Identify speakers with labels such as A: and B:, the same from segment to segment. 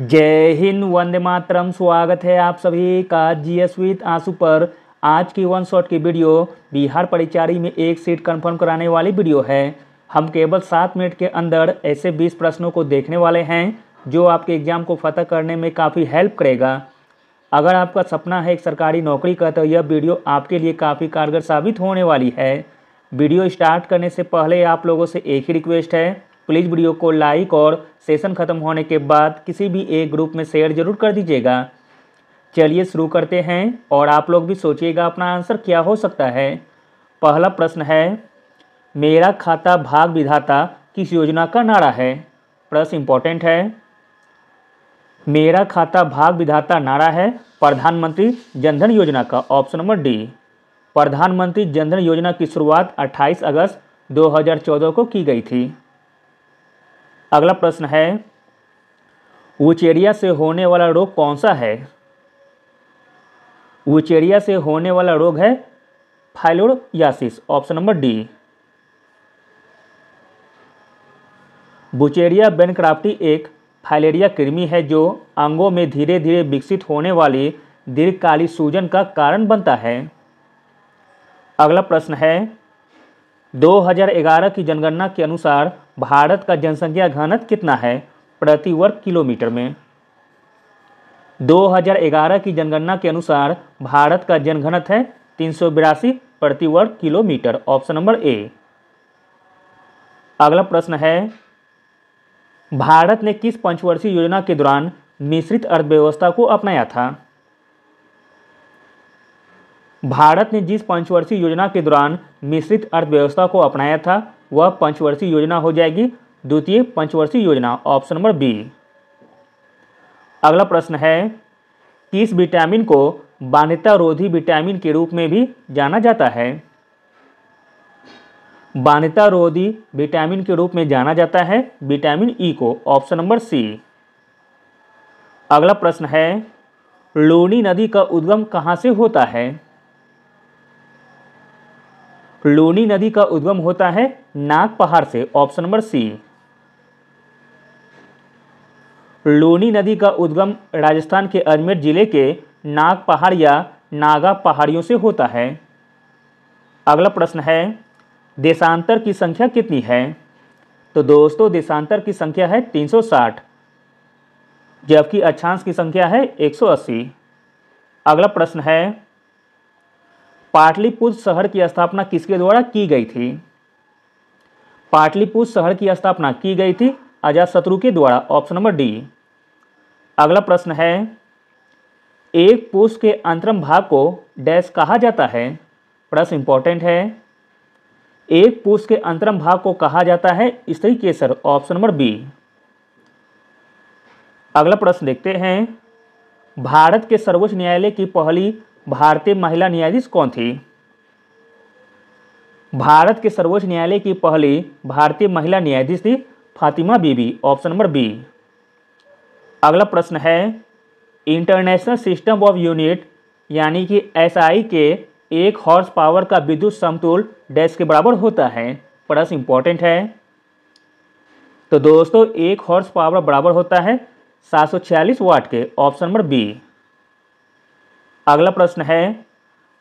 A: जय हिंद वंदे मातरम स्वागत है आप सभी का जी एस विथ आंसू पर आज की वन शॉट की वीडियो बिहार परिचारी में एक सीट कंफर्म कराने वाली वीडियो है हम केवल सात मिनट के अंदर ऐसे बीस प्रश्नों को देखने वाले हैं जो आपके एग्जाम को फतह करने में काफ़ी हेल्प करेगा अगर आपका सपना है एक सरकारी नौकरी का तो यह वीडियो आपके लिए काफ़ी कारगर साबित होने वाली है वीडियो स्टार्ट करने से पहले आप लोगों से एक ही रिक्वेस्ट है प्लीज़ वीडियो को लाइक और सेशन ख़त्म होने के बाद किसी भी एक ग्रुप में शेयर जरूर कर दीजिएगा चलिए शुरू करते हैं और आप लोग भी सोचिएगा अपना आंसर क्या हो सकता है पहला प्रश्न है मेरा खाता भाग विधाता किस योजना का नारा है प्रश्न इम्पोर्टेंट है मेरा खाता भाग विधाता नारा है प्रधानमंत्री जनधन योजना का ऑप्शन नंबर डी प्रधानमंत्री जनधन योजना की शुरुआत 28 अगस्त 2014 को की गई थी अगला प्रश्न है उचेरिया से होने वाला रोग कौन सा है उचेरिया से होने वाला रोग है filariasis option number D Wuchereria bancrofti एक फाइलेरिया कृमि है जो अंगों में धीरे धीरे विकसित होने वाली दीर्घकालीन सूजन का कारण बनता है अगला प्रश्न है 2011 की जनगणना के अनुसार भारत का जनसंख्या घनत्व कितना है प्रति वर्ग किलोमीटर में 2011 की जनगणना के अनुसार भारत का जनघनत्व है तीन प्रति वर्ग किलोमीटर ऑप्शन नंबर ए अगला प्रश्न है भारत ने किस पंचवर्षीय योजना के दौरान मिश्रित अर्थव्यवस्था को अपनाया था भारत ने जिस पंचवर्षीय योजना के दौरान मिश्रित अर्थव्यवस्था को अपनाया था वह पंचवर्षीय योजना हो जाएगी द्वितीय पंचवर्षीय योजना ऑप्शन नंबर बी अगला प्रश्न है किस विटामिन को बान्यता रोधी विटामिन के रूप में भी जाना जाता है बान्यता रोधी विटामिन के रूप में जाना जाता है विटामिन ई को ऑप्शन नंबर सी अगला प्रश्न है लोनी नदी का उद्गम कहाँ से होता है लोनी नदी का उद्गम होता है नाग पहाड़ से ऑप्शन नंबर सी लोनी नदी का उद्गम राजस्थान के अजमेर जिले के नाग पहाड़ या नागा पहाड़ियों से होता है अगला प्रश्न है देशांतर की संख्या कितनी है तो दोस्तों देशांतर की संख्या है 360 जबकि अक्षांश की संख्या है 180 अगला प्रश्न है पाटलिपुत्र शहर की स्थापना किसके द्वारा की गई थी पाटलिपुत्र शहर की स्थापना की गई थी अजात शत्रु के द्वारा ऑप्शन नंबर डी अगला प्रश्न है एक पुष के अंतरम भाग को डैश कहा जाता है प्रश्न इंपॉर्टेंट है एक पुष के अंतरम भाग को कहा जाता है स्त्री केसर ऑप्शन नंबर बी अगला प्रश्न देखते हैं भारत के सर्वोच्च न्यायालय की पहली भारतीय महिला न्यायाधीश कौन थी भारत के सर्वोच्च न्यायालय की पहली भारतीय महिला न्यायाधीश थी Fatima Bibi option number B अगला प्रश्न है इंटरनेशनल सिस्टम ऑफ यूनिट यानी कि एसआई के एक हॉर्स पावर का विद्युत समतुल डैश के बराबर होता है प्रश्न इंपॉर्टेंट है तो दोस्तों एक हॉर्स पावर बराबर होता है 746 वाट के ऑप्शन नंबर बी अगला प्रश्न है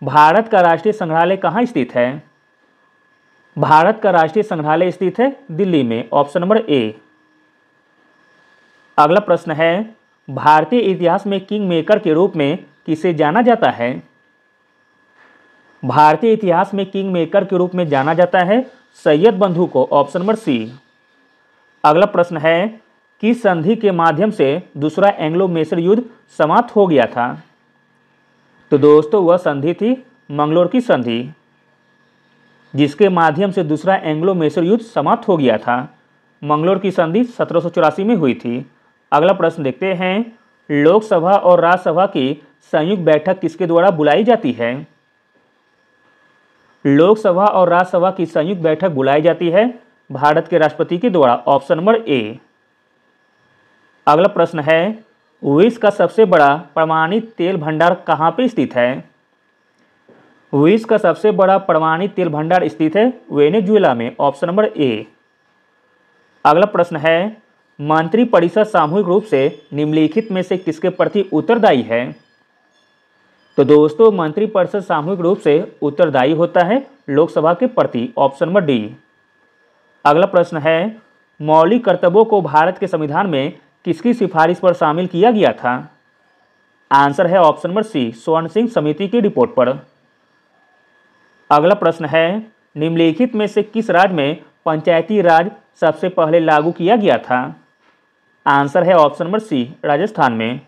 A: भारत का राष्ट्रीय संग्रहालय कहाँ स्थित है भारत का राष्ट्रीय संग्रहालय स्थित है दिल्ली में ऑप्शन नंबर ए अगला प्रश्न है भारतीय इतिहास में किंग मेकर के रूप में किसे जाना जाता है भारतीय इतिहास में किंग मेकर के रूप में जाना जाता है सैयद बंधु को ऑप्शन नंबर सी अगला प्रश्न है किस संधि के माध्यम से दूसरा एंग्लो मेसर युद्ध समाप्त हो गया था तो दोस्तों वह संधि थी मंगलोर की संधि जिसके माध्यम से दूसरा एंग्लो मैसूर युद्ध समाप्त हो गया था मंगलोर की संधि सत्रह में हुई थी अगला प्रश्न देखते हैं लोकसभा और राज्यसभा की संयुक्त बैठक किसके द्वारा बुलाई जाती है लोकसभा और राज्यसभा की संयुक्त बैठक बुलाई जाती है भारत के राष्ट्रपति के द्वारा ऑप्शन नंबर ए अगला प्रश्न है विश्व का सबसे बड़ा प्रमाणित तेल भंडार कहाँ पर स्थित है विश्व का सबसे बड़ा प्रमाणित तेल भंडार स्थित है वेनेजुएला में ऑप्शन नंबर ए अगला प्रश्न है मंत्रिपरिषद सामूहिक रूप से निम्नलिखित में से किसके प्रति उत्तरदायी है तो दोस्तों मंत्रिपरिषद सामूहिक रूप से उत्तरदायी होता है लोकसभा के प्रति ऑप्शन नंबर डी अगला प्रश्न है मौलिक कर्तव्यों को भारत के संविधान में किसकी सिफारिश पर शामिल किया गया था आंसर है ऑप्शन नंबर सी स्वर्ण सिंह समिति की रिपोर्ट पर अगला प्रश्न है निम्नलिखित में से किस राज्य में पंचायती राज सबसे पहले लागू किया गया था आंसर है ऑप्शन नंबर सी राजस्थान में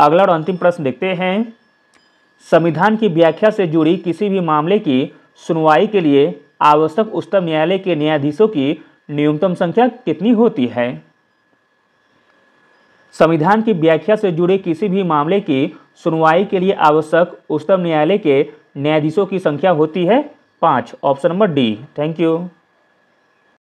A: अगला और अंतिम प्रश्न देखते हैं संविधान की व्याख्या से जुड़ी किसी भी मामले की सुनवाई के लिए आवश्यक उच्चतम न्यायालय के न्यायाधीशों की न्यूनतम संख्या कितनी होती है संविधान की व्याख्या से जुड़े किसी भी मामले की सुनवाई के लिए आवश्यक उच्चतम न्यायालय के न्यायाधीशों की संख्या होती है पाँच option number D thank you